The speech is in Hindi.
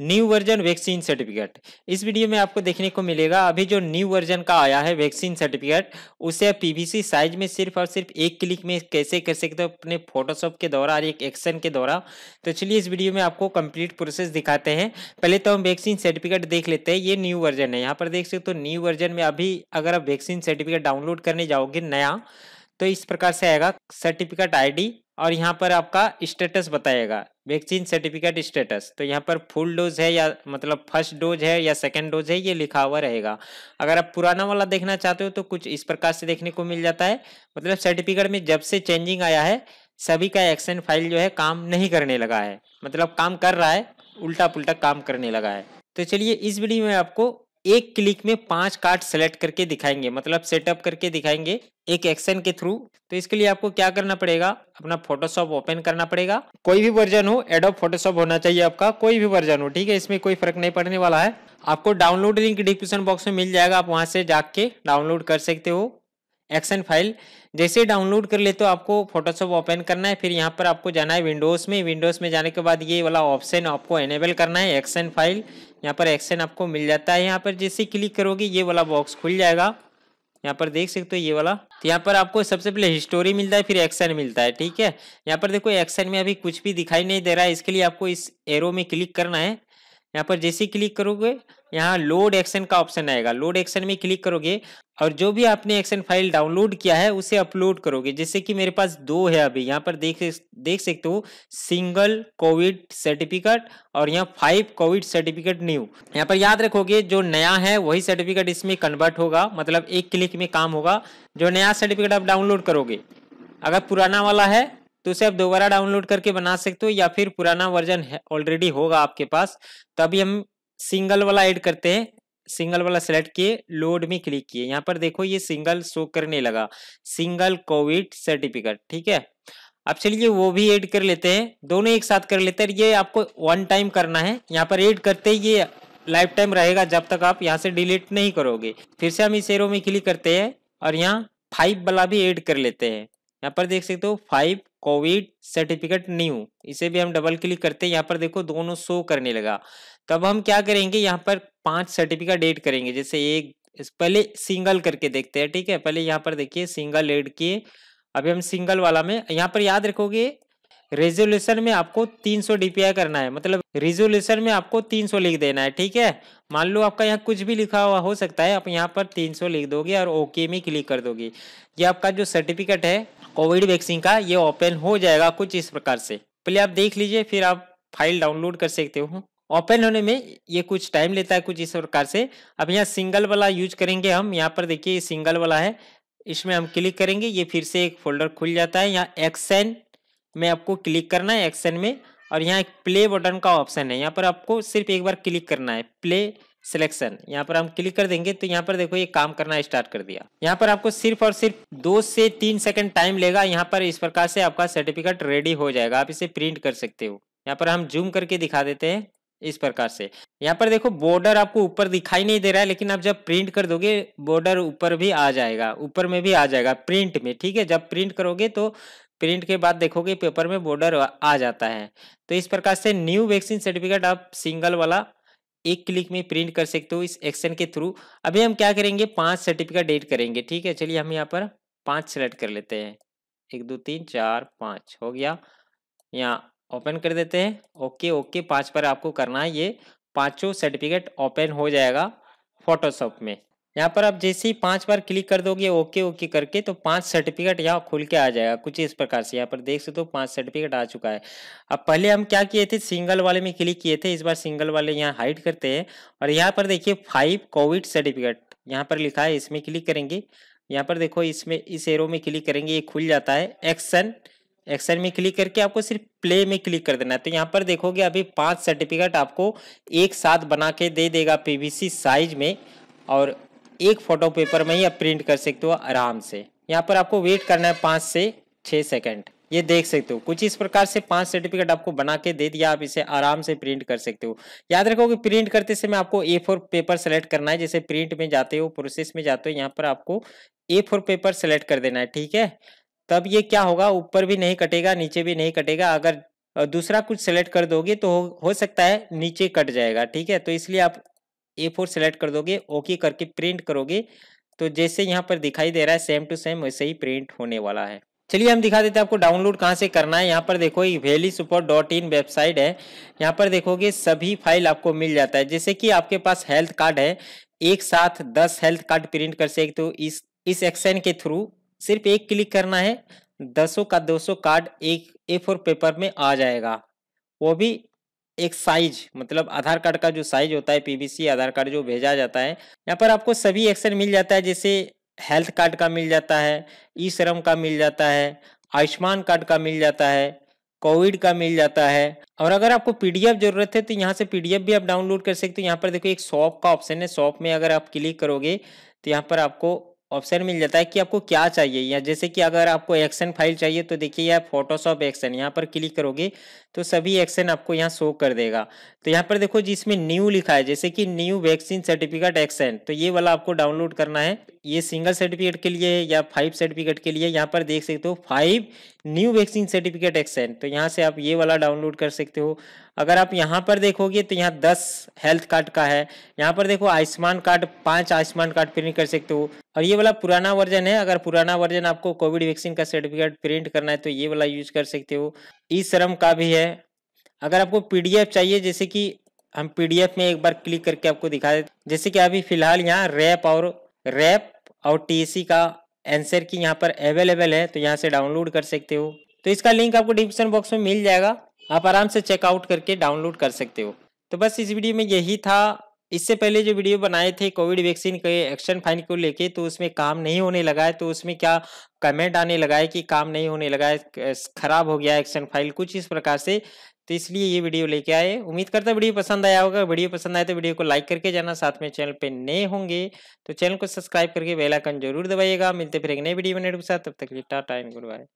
न्यू वर्जन वैक्सीन सर्टिफिकेट इस वीडियो में आपको देखने को मिलेगा अभी जो न्यू वर्जन का आया है वैक्सीन सर्टिफिकेट उसे आप पीवीसी साइज में सिर्फ और सिर्फ एक क्लिक में कैसे कर सकते हो अपने फोटोशॉप के द्वारा और एक एक्शन के द्वारा तो चलिए इस वीडियो में आपको कंप्लीट प्रोसेस दिखाते हैं पहले तो हम वैक्सीन सर्टिफिकेट देख लेते हैं ये न्यू वर्जन है यहाँ पर देख सकते हो तो न्यू वर्जन में अभी अगर आप वैक्सीन सर्टिफिकेट डाउनलोड करने जाओगे नया तो इस प्रकार से आएगा सर्टिफिकेट आईडी और यहाँ पर आपका स्टेटस बताएगा वैक्सीन सर्टिफिकेट स्टेटस तो यहाँ पर फुल डोज है या मतलब फर्स्ट डोज है या सेकेंड डोज है ये लिखा हुआ रहेगा अगर आप पुराना वाला देखना चाहते हो तो कुछ इस प्रकार से देखने को मिल जाता है मतलब सर्टिफिकेट में जब से चेंजिंग आया है सभी का एक्शन फाइल जो है काम नहीं करने लगा है मतलब काम कर रहा है उल्टा पुलटा काम करने लगा है तो चलिए इस वीडियो में आपको एक क्लिक में पांच कार्ड सेलेक्ट करके दिखाएंगे मतलब सेटअप करके दिखाएंगे एक एक्शन के थ्रू तो इसके लिए आपको क्या करना पड़ेगा अपना फोटोशॉप ओपन करना पड़ेगा कोई भी वर्जन हो एडोप फोटोशॉप होना चाहिए आपका कोई भी वर्जन हो ठीक है इसमें कोई फर्क नहीं पड़ने वाला है आपको डाउनलोड लिंक डिस्क्रिप्शन बॉक्स में मिल जाएगा आप वहां से जाके डाउनलोड कर सकते हो एक्शन फाइल जैसे डाउनलोड कर लेते तो आपको फोटोशॉप ओपन करना है फिर यहाँ पर आपको जाना है विंडोज़ में विंडोज़ में जाने के बाद ये वाला ऑप्शन आपको एनेबल करना है एक्शन फाइल यहाँ पर एक्शन आपको मिल जाता है यहाँ पर जैसे क्लिक करोगे ये वाला बॉक्स खुल जाएगा यहाँ पर देख सकते हो ये वाला तो यहाँ पर आपको सबसे पहले हिस्टोरी मिलता है फिर एक्शन मिलता है ठीक है यहाँ पर देखो एक्शन में अभी कुछ भी दिखाई नहीं दे रहा है इसके लिए आपको इस एरो में क्लिक करना है यहाँ पर जैसे ही क्लिक करोगे यहाँ लोड एक्शन का ऑप्शन आएगा लोड एक्शन में क्लिक करोगे और जो भी आपने एक्शन फाइल डाउनलोड किया है उसे अपलोड करोगे जैसे कि मेरे पास दो है अभी यहाँ पर देख देख सकते हो सिंगल कोविड सर्टिफिकेट और यहाँ फाइव कोविड सर्टिफिकेट न्यू यहाँ पर याद रखोगे जो नया है वही सर्टिफिकेट इसमें कन्वर्ट होगा मतलब एक क्लिक में काम होगा जो नया सर्टिफिकेट आप डाउनलोड करोगे अगर पुराना वाला है तो उसे आप दोबारा डाउनलोड करके बना सकते हो या फिर पुराना वर्जन ऑलरेडी होगा आपके पास तो अभी हम सिंगल वाला ऐड करते हैं सिंगल वाला सेलेक्ट किए लोड में क्लिक किए यहाँ पर देखो ये सिंगल शो करने लगा सिंगल कोविड सर्टिफिकेट ठीक है अब चलिए वो भी ऐड कर लेते हैं दोनों एक साथ कर लेते हैं ये आपको वन टाइम करना है यहाँ पर ऐड करते ही ये लाइफ टाइम रहेगा जब तक आप यहाँ से डिलीट नहीं करोगे फिर से हम इस एरो में क्लिक करते हैं और यहाँ फाइव वाला भी ऐड कर लेते हैं यहाँ पर देख सकते हो फाइव कोविड सर्टिफिकेट न्यू इसे भी हम डबल क्लिक करते हैं यहाँ पर देखो दोनों शो करने लगा तब हम क्या करेंगे यहाँ पर पांच सर्टिफिकेट एड करेंगे जैसे एक पहले सिंगल करके देखते हैं ठीक है पहले यहाँ पर देखिए सिंगल एड किए अभी हम सिंगल वाला में यहाँ पर याद रखोगे रेजोल्यूशन में आपको 300 सौ करना है मतलब रेजोल्यूशन में आपको 300 लिख देना है ठीक है मान लो आपका यहाँ कुछ भी लिखा हुआ हो सकता है आप यहाँ पर 300 लिख दोगे और ओके में क्लिक कर दोगे ये आपका जो सर्टिफिकेट है कोविड वैक्सीन का ये ओपन हो जाएगा कुछ इस प्रकार से पहले आप देख लीजिए फिर आप फाइल डाउनलोड कर सकते हो ओपन होने में ये कुछ टाइम लेता है कुछ इस प्रकार से अब यहाँ सिंगल वाला यूज करेंगे हम यहाँ पर देखिए सिंगल वाला है इसमें हम क्लिक करेंगे ये फिर से एक फोल्डर खुल जाता है यहाँ एक्शन में आपको क्लिक करना है एक्शन में और यहाँ एक प्ले बटन का ऑप्शन है यहाँ पर आपको सिर्फ एक बार क्लिक करना है प्ले सिलेक्शन यहाँ पर हम क्लिक कर देंगे तो यहाँ पर देखो ये काम करना स्टार्ट कर दिया यहाँ पर आपको सिर्फ और सिर्फ दो से तीन सेकंड टाइम लेगा यहाँ पर इस प्रकार से आपका सर्टिफिकेट रेडी हो जाएगा आप इसे प्रिंट कर सकते हो यहाँ पर हम जूम करके दिखा देते हैं इस प्रकार से यहाँ पर देखो बॉर्डर आपको ऊपर दिखाई नहीं दे रहा है लेकिन आप जब प्रिंट कर दोगे बॉर्डर ऊपर भी आ जाएगा ऊपर में भी आ जाएगा प्रिंट में ठीक है जब प्रिंट करोगे तो प्रिंट के बाद देखोगे पेपर में बॉर्डर आ जाता है तो इस प्रकार से न्यू वैक्सीन सर्टिफिकेट आप सिंगल वाला एक क्लिक में प्रिंट कर सकते हो इस एक्शन के थ्रू अभी हम क्या करेंगे पांच सर्टिफिकेट डेट करेंगे ठीक है चलिए हम यहाँ पर पांच सेलेक्ट कर लेते हैं एक दो तीन चार पाँच हो गया यहाँ ओपन कर देते हैं ओके ओके पाँच पर आपको करना है ये पाँचों सर्टिफिकेट ओपन हो जाएगा फोटोशॉप में यहाँ पर आप जैसे ही पांच बार क्लिक कर दोगे ओके ओके करके तो पांच सर्टिफिकेट यहाँ खुल के आ जाएगा कुछ इस प्रकार से यहाँ पर देख सकते हो पांच सर्टिफिकेट आ चुका है अब पहले हम क्या किए थे सिंगल वाले में क्लिक किए थे इस बार सिंगल वाले यहाँ हाइड करते हैं और यहाँ पर देखिए फाइव कोविड सर्टिफिकेट यहाँ पर लिखा है इसमें क्लिक करेंगे यहाँ पर देखो इसमें इस एरो में क्लिक करेंगे ये खुल जाता है एक्शन एक्शन में क्लिक करके आपको सिर्फ प्ले में क्लिक कर देना है तो यहाँ पर देखोगे अभी पांच सर्टिफिकेट आपको एक साथ बना के दे देगा पीवीसी साइज में और एक फोटो पेपर में ही आप प्रिंट कर सकते हो आराम से यहाँ पर आपको वेट करना है पाँच से छः सेकंड ये देख सकते हो कुछ इस प्रकार से पांच सर्टिफिकेट आपको बना के दे दिया आप इसे आराम से प्रिंट कर सकते हो याद रखो कि प्रिंट करते समय आपको ए फोर पेपर सेलेक्ट करना है जैसे प्रिंट में जाते हो प्रोसेस में जाते हो यहाँ पर आपको ए फोर पेपर सेलेक्ट कर देना है ठीक है तब ये क्या होगा ऊपर भी नहीं कटेगा नीचे भी नहीं कटेगा अगर दूसरा कुछ सेलेक्ट कर दोगे तो हो, हो सकता है नीचे कट जाएगा ठीक है तो इसलिए आप ए फोर सेलेक्ट कर दोगे ओके करके प्रिंट करोगे तो जैसे यहाँ पर दिखाई दे रहा है सेम टू सेम वैसे ही प्रिंट होने वाला है चलिए हम दिखा देते हैं आपको डाउनलोड कहाँ से करना है यहाँ पर देखो ये वेली सुपर डॉट इन वेबसाइट है यहाँ पर देखोगे सभी फाइल आपको मिल जाता है जैसे कि आपके पास हेल्थ कार्ड है एक साथ दस हेल्थ कार्ड प्रिंट कर सकते हो तो इस इस एक्शन के थ्रू सिर्फ एक क्लिक करना है दसों का दो कार्ड एक ए पेपर में आ जाएगा वो भी एक साइज मतलब आधार कार्ड का जो साइज होता है पीबीसी आधार कार्ड जो भेजा जाता है यहाँ पर आपको सभी एक्शन मिल जाता है जैसे हेल्थ कार्ड का मिल जाता है ई श्रम का मिल जाता है आयुष्मान कार्ड का मिल जाता है कोविड का मिल जाता है और अगर आपको पीडीएफ जरूरत है तो यहाँ से पीडीएफ भी आप डाउनलोड कर सकते हो यहाँ पर देखो एक शॉप का ऑप्शन है शॉप में अगर आप क्लिक करोगे तो यहाँ पर आपको ऑप्शन मिल जाता है कि आपको क्या चाहिए या जैसे कि अगर आपको एक्शन फाइल चाहिए तो देखिए यह फोटोशॉप एक्शन यहाँ पर क्लिक करोगे तो सभी एक्शन आपको यहाँ शो कर देगा तो यहाँ पर देखो जिसमें न्यू लिखा है जैसे कि न्यू वैक्सीन सर्टिफिकेट एक्शन तो ये वाला आपको डाउनलोड करना है ये सिंगल सर्टिफिकेट के लिए या फाइव सर्टिफिकेट के लिए यहाँ पर देख सकते हो five new vaccine certificate action तो यहाँ से आप ये वाला डाउनलोड कर सकते हो अगर आप यहाँ पर देखोगे तो यहाँ दस हेल्थ कार्ड का है यहाँ पर देखो आयुष्मान कार्ड पांच आयुष्मान कार्ड प्रिंट कर सकते हो और ये वाला पुराना वर्जन है अगर पुराना वर्जन आपको कोविड वैक्सीन का सर्टिफिकेट प्रिंट करना है तो ये वाला यूज कर सकते हो ई श्रम का भी है अगर आपको पी चाहिए जैसे कि हम पी में एक बार क्लिक करके आपको दिखा देते जैसे कि अभी फिलहाल यहाँ रैप और रैप और टी का आंसर की यहाँ पर अवेलेबल है तो यहाँ से डाउनलोड कर सकते हो तो इसका लिंक आपको डिस्क्रिप्शन बॉक्स में मिल जाएगा आप आराम से चेकआउट करके डाउनलोड कर सकते हो तो बस इस वीडियो में यही था इससे पहले जो वीडियो बनाए थे कोविड वैक्सीन के एक्शन फाइन को लेके तो उसमें काम नहीं होने लगा है तो उसमें क्या कमेंट आने लगा है कि काम नहीं होने लगा है खराब हो गया एक्शन फाइल कुछ इस प्रकार से तो इसलिए ये वीडियो लेके आए उम्मीद करता वीडियो पसंद आया होगा वीडियो पसंद आए तो वीडियो को लाइक करके जाना साथ में चैनल पे नए होंगे तो चैनल को सब्सक्राइब करके बेलाइकन जरूर दबाइएगा मिलते फिर एक नए वीडियो बने के साथ तब तक लिए टाटा एंड गुड बाय